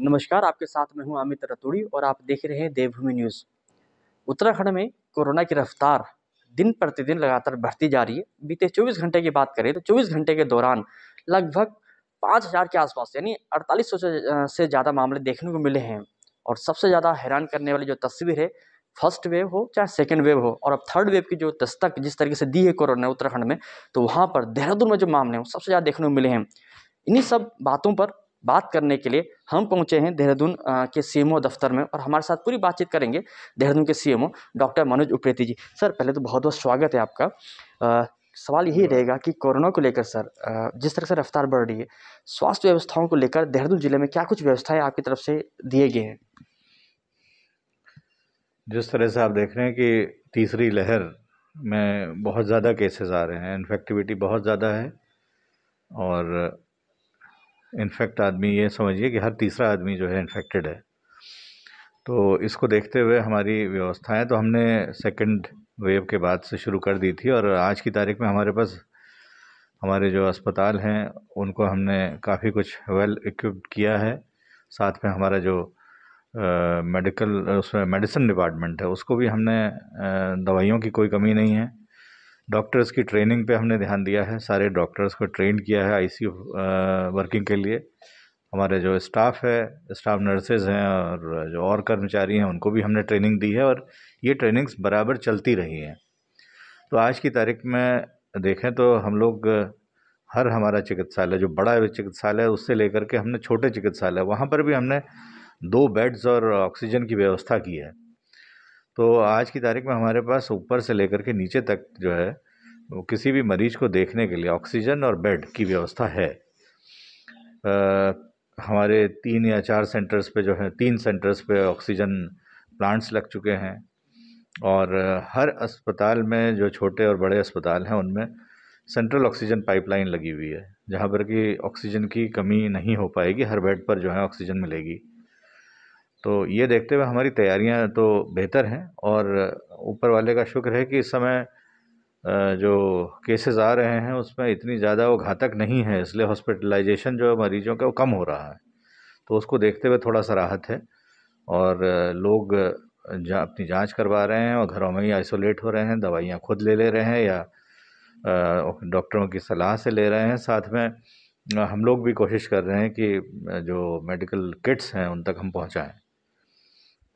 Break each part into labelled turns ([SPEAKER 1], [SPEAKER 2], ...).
[SPEAKER 1] नमस्कार आपके साथ मैं हूं अमित रतूड़ी और आप देख रहे हैं देवभूमि न्यूज़ उत्तराखंड में कोरोना की रफ्तार दिन प्रतिदिन लगातार बढ़ती जा रही है बीते 24 घंटे की बात करें तो 24 घंटे के दौरान लगभग 5000 के आसपास यानी 4800 से ज़्यादा मामले देखने को मिले हैं और सबसे ज़्यादा हैरान करने वाली जो तस्वीर है फर्स्ट वेव हो चाहे सेकेंड वेव हो और अब थर्ड वेव की जो दस्तक जिस तरीके से दी है कोरोना उत्तराखंड में तो वहाँ पर देहरादून में जो मामले हैं सबसे ज़्यादा देखने को मिले हैं इन्हीं सब बातों पर बात करने के लिए हम पहुंचे हैं देहरादून के सीएमओ दफ्तर में और हमारे साथ पूरी बातचीत करेंगे देहरादून के CMO doctor Manoj Upreti ji sir पहले तो बहुत बहुत स्वागत है आपका आ, सवाल यही रहेगा कि कोरोना को लेकर सर जिस तरह से रफ्तार बढ़ रही है स्वास्थ्य व्यवस्थाओं को लेकर देहरादून ज़िले में क्या कुछ व्यवस्थाएँ आपकी तरफ से दिए गए हैं
[SPEAKER 2] जिस तरह से आप देख रहे हैं कि तीसरी लहर में बहुत ज़्यादा केसेस आ रहे हैं इन्फेक्टिविटी बहुत ज़्यादा है और इन्फेक्ट आदमी ये समझिए कि हर तीसरा आदमी जो है इन्फेक्टेड है तो इसको देखते हुए हमारी व्यवस्थाएं तो हमने सेकंड वेव के बाद से शुरू कर दी थी और आज की तारीख में हमारे पास हमारे जो अस्पताल हैं उनको हमने काफ़ी कुछ वेल इक्विप्ड किया है साथ में हमारा जो मेडिकल उसमें मेडिसिन डिपार्टमेंट है उसको भी हमने दवाइयों की कोई कमी नहीं है डॉक्टर्स की ट्रेनिंग पे हमने ध्यान दिया है सारे डॉक्टर्स को ट्रेन किया है आईसीयू वर्किंग के लिए हमारे जो स्टाफ है स्टाफ नर्सेज हैं और जो और कर्मचारी हैं उनको भी हमने ट्रेनिंग दी है और ये ट्रेनिंग्स बराबर चलती रही हैं तो आज की तारीख में देखें तो हम लोग हर हमारा चिकित्सालय जो बड़ा चिकित्सालय है उससे लेकर के हमने छोटे चिकित्सालय वहाँ पर भी हमने दो बेड्स और ऑक्सीजन की व्यवस्था की है तो आज की तारीख में हमारे पास ऊपर से लेकर के नीचे तक जो है किसी भी मरीज को देखने के लिए ऑक्सीजन और बेड की व्यवस्था है आ, हमारे तीन या चार सेंटर्स पे जो है तीन सेंटर्स पे ऑक्सीजन प्लांट्स लग चुके हैं और हर अस्पताल में जो छोटे और बड़े अस्पताल हैं उनमें सेंट्रल ऑक्सीजन पाइपलाइन लगी हुई है जहाँ पर कि ऑक्सीजन की कमी नहीं हो पाएगी हर बेड पर जो है ऑक्सीजन मिलेगी तो ये देखते हुए हमारी तैयारियाँ तो बेहतर हैं और ऊपर वाले का शुक्र है कि इस समय जो केसेस आ रहे हैं उसमें इतनी ज़्यादा वो घातक नहीं है इसलिए हॉस्पिटलाइजेशन जो है मरीजों का वो कम हो रहा है तो उसको देखते हुए थोड़ा सा राहत है और लोग जा अपनी जांच करवा रहे हैं और घरों में ही आइसोलेट हो रहे हैं दवाइयाँ खुद ले ले रहे हैं या डॉक्टरों की सलाह से ले रहे हैं साथ में हम लोग भी कोशिश कर रहे हैं कि जो मेडिकल किट्स हैं उन तक हम पहुँचाएँ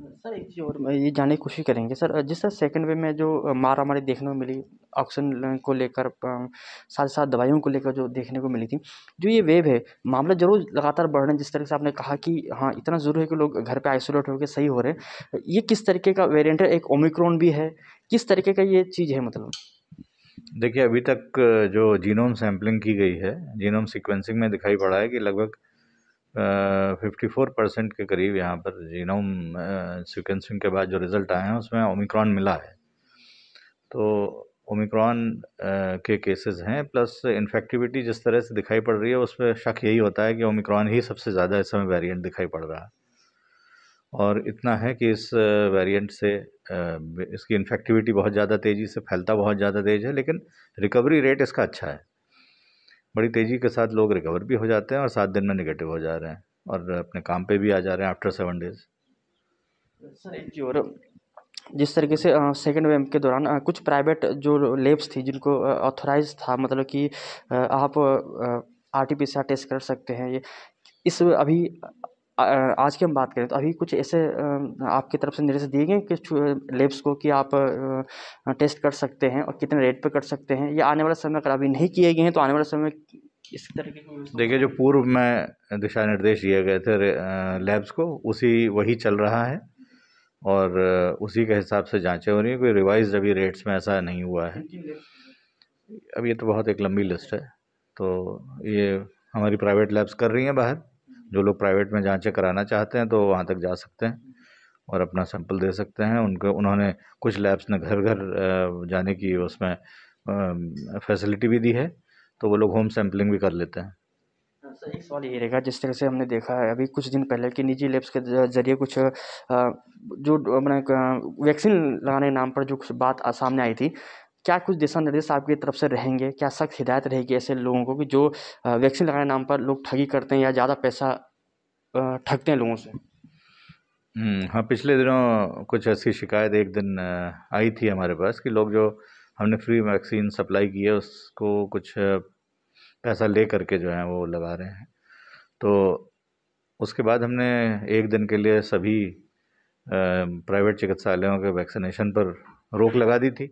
[SPEAKER 1] सर एक चीज़ और ये जानने की कोशिश करेंगे सर जिस तरह सेकेंड वेव में जो मारा मारी देखने को मिली ऑक्सीजन को लेकर साथ साथ दवाइयों को लेकर जो देखने को मिली थी जो ये वेव है मामला ज़रूर लगातार बढ़ रहे हैं जिस तरीके से आपने कहा कि हाँ इतना ज़रूर है कि लोग घर पे आइसोलेट होकर सही हो रहे ये किस तरीके का वेरियंट है एक ओमिक्रॉन भी है किस तरीके का ये चीज़ है मतलब
[SPEAKER 2] देखिए अभी तक जो जीनोम सैम्पलिंग की गई है जीनोम सिक्वेंसिंग में दिखाई पड़ा है कि लगभग फिफ्टी फोर परसेंट के करीब यहाँ पर जीनोम सिक्वेंसिंग के बाद जो रिज़ल्ट आए हैं उसमें ओमिक्रॉन मिला है तो ओमिक्रॉन के केसेस हैं प्लस इन्फेक्टिविटी जिस तरह से दिखाई पड़ रही है उस पर शक यही होता है कि ओमिक्रॉन ही सबसे ज़्यादा इस समय वेरिएंट दिखाई पड़ रहा है और इतना है कि इस वेरिएंट से इसकी इन्फेक्टिविटी बहुत ज़्यादा तेज़ी से फैलता बहुत ज़्यादा तेज़ है लेकिन रिकवरी रेट इसका अच्छा है बड़ी तेज़ी के साथ लोग रिकवर भी हो जाते हैं और सात दिन में निगेटिव हो जा रहे हैं और अपने काम पर भी आ जा रहे हैं after seven days
[SPEAKER 1] sir ji और जिस तरीके से सेकेंड वेव के दौरान कुछ प्राइवेट जो लेब्स थी जिनको ऑथोराइज था मतलब कि आप R T P C R test कर सकते हैं ये इस अभी आज की हम बात करें तो अभी कुछ ऐसे आपकी तरफ से निर्देश दिए गए कि लेब्स को कि आप टेस्ट कर सकते हैं और कितने रेट पर कर सकते हैं या आने वाले समय अगर अभी नहीं किए गए हैं तो आने वाले समय इस के
[SPEAKER 2] देखिए जो पूर्व में दिशा निर्देश दिए गए थे लेब्स को उसी वही चल रहा है और उसी के हिसाब से जाँचें हो रही हैं कोई रिवाइज अभी रेट्स में ऐसा नहीं हुआ है अब ये तो बहुत एक लंबी लिस्ट है तो ये हमारी प्राइवेट लैब्स कर रही हैं बाहर जो लोग प्राइवेट में जाँचें कराना चाहते हैं तो वहाँ तक जा सकते हैं और अपना सैंपल दे सकते हैं उनको उन्होंने कुछ लैब्स ने घर घर जाने की उसमें फैसिलिटी भी दी है तो वो लोग होम सैंपलिंग भी कर लेते हैं
[SPEAKER 1] हाँ, सर एक सवाल ये रहेगा जिस तरह से हमने देखा है अभी कुछ दिन पहले कि निजी लैब्स के जरिए कुछ जो अपने वैक्सीन लगाने नाम पर जो कुछ बात सामने आई थी क्या कुछ दिशा निर्देश आपकी तरफ से रहेंगे क्या सख्त हिदायत रहेगी ऐसे लोगों को कि जो वैक्सीन लगाने नाम पर लोग ठगी करते हैं या ज़्यादा पैसा ठगते हैं लोगों से
[SPEAKER 2] हम्म, हाँ पिछले दिनों कुछ ऐसी शिकायत एक दिन आई थी हमारे पास कि लोग जो हमने फ्री वैक्सीन सप्लाई की है उसको कुछ पैसा ले करके जो है वो लगा रहे हैं तो उसके बाद हमने एक दिन के लिए सभी प्राइवेट चिकित्सालयों के वैक्सीनेशन पर रोक लगा दी थी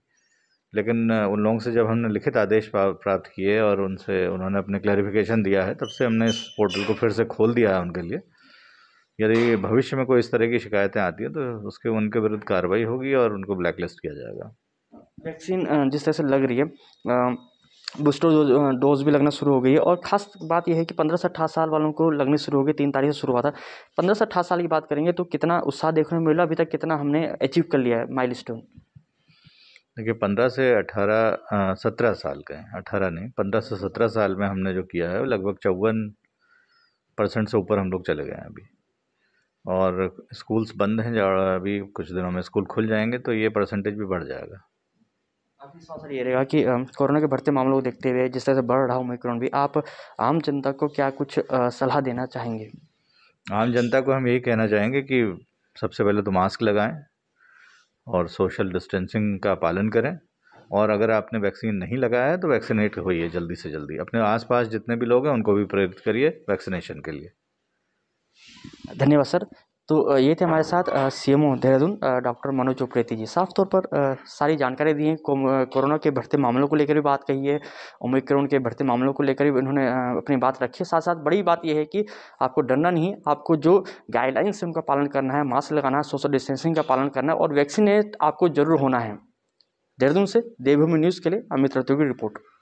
[SPEAKER 2] लेकिन उन लोगों से जब हमने लिखित आदेश प्राप्त किए और उनसे उन्होंने अपने क्लैरिफिकेशन दिया है तब से हमने इस पोर्टल को फिर से खोल दिया है उनके लिए यदि भविष्य में कोई इस तरह की शिकायतें आती हैं तो उसके उनके विरुद्ध कार्रवाई होगी और उनको ब्लैकलिस्ट किया जाएगा
[SPEAKER 1] वैक्सीन जिस तरह से लग रही है बूस्टर डोज भी लगना शुरू हो गई है और खास बात यह है कि पंद्रह से अठारह साल वालों को लगनी शुरू हो गई तीन तारीख से शुरू हुआ था पंद्रह से अठारह साल की बात करेंगे तो कितना उत्साह देखने को मिला अभी तक कितना हमने अचीव कर लिया है माइल स्टोन
[SPEAKER 2] देखिए पंद्रह से अठारह सत्रह साल के हैं अठारह नहीं पंद्रह से सत्रह साल में हमने जो किया है वो लगभग चौवन परसेंट से ऊपर हम लोग चले गए हैं अभी और स्कूल्स बंद हैं जब अभी कुछ दिनों में स्कूल खुल जाएंगे तो ये परसेंटेज भी बढ़ जाएगा
[SPEAKER 1] आपकी ये रहेगा कि कोरोना के बढ़ते मामलों को देखते हुए जिस तरह से बढ़ रहा ओमिक्रॉन भी आप आम जनता को क्या कुछ सलाह देना चाहेंगे
[SPEAKER 2] आम जनता को हम यही कहना चाहेंगे कि सबसे पहले तो मास्क लगाएं और सोशल डिस्टेंसिंग का पालन करें और अगर आपने वैक्सीन नहीं लगाया है तो वैक्सीनेट होइए जल्दी से जल्दी अपने आसपास जितने भी लोग हैं उनको भी प्रेरित करिए वैक्सीनेशन के लिए
[SPEAKER 1] धन्यवाद सर तो ये थे हमारे साथ C M O Dehradun doctor Manoj Chaupreti ji साफ तौर पर सारी जानकारी दी है कोरोना के बढ़ते मामलों को लेकर भी बात कही है ओमिक्रोन के बढ़ते मामलों को लेकर भी उन्होंने अपनी बात रखी है साथ साथ बड़ी बात यह है कि आपको डरना नहीं आपको जो गाइडलाइंस है उनका पालन करना है मास्क लगाना है सोशल डिस्टेंसिंग का पालन करना है और वैक्सीनेट आपको जरूर होना है देहरादून से देवभूमि न्यूज़ के लिए अमित रतु की रिपोर्ट